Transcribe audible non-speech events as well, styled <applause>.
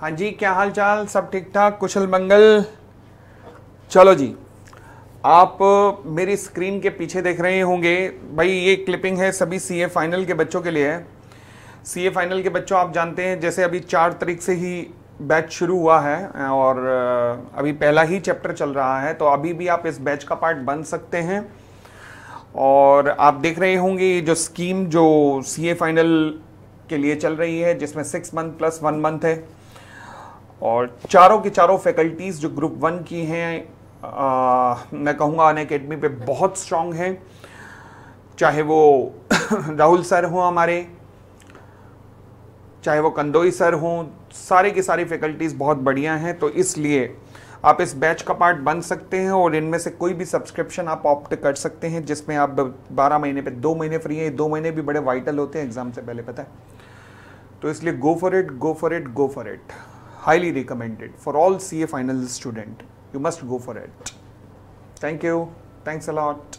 हाँ जी क्या हाल चाल सब ठीक ठाक कुशल मंगल चलो जी आप मेरी स्क्रीन के पीछे देख रहे होंगे भाई ये क्लिपिंग है सभी सीए फाइनल के बच्चों के लिए है सीए फाइनल के बच्चों आप जानते हैं जैसे अभी चार तारीख से ही बैच शुरू हुआ है और अभी पहला ही चैप्टर चल रहा है तो अभी भी आप इस बैच का पार्ट बन सकते हैं और आप देख रहे होंगे ये जो स्कीम जो सीए फाइनल के लिए चल रही है जिसमें six month plus one month है और चारों की चारों फैकल्टीज़ जो ग्रुप वन की हैं मैं कहूँगा अन अकेडमी पे बहुत स्ट्रांग हैं चाहे वो <coughs> राहुल सर हों हमारे चाहे वो कंदोई सर हों सारे की सारी फैकल्टीज़ बहुत बढ़िया हैं तो इसलिए आप इस बैच का पार्ट बन सकते हैं और इनमें से कोई भी सब्सक्रिप्शन आप ऑप्ट कर सकते हैं जिसमें आप 12 महीने पे दो महीने फ्री हैं दो महीने भी बड़े वाइटल होते हैं एग्ज़ाम से पहले पता है तो इसलिए go for it go for it go for it highly recommended for all CA final student. You must go for it. Thank you. Thanks a lot.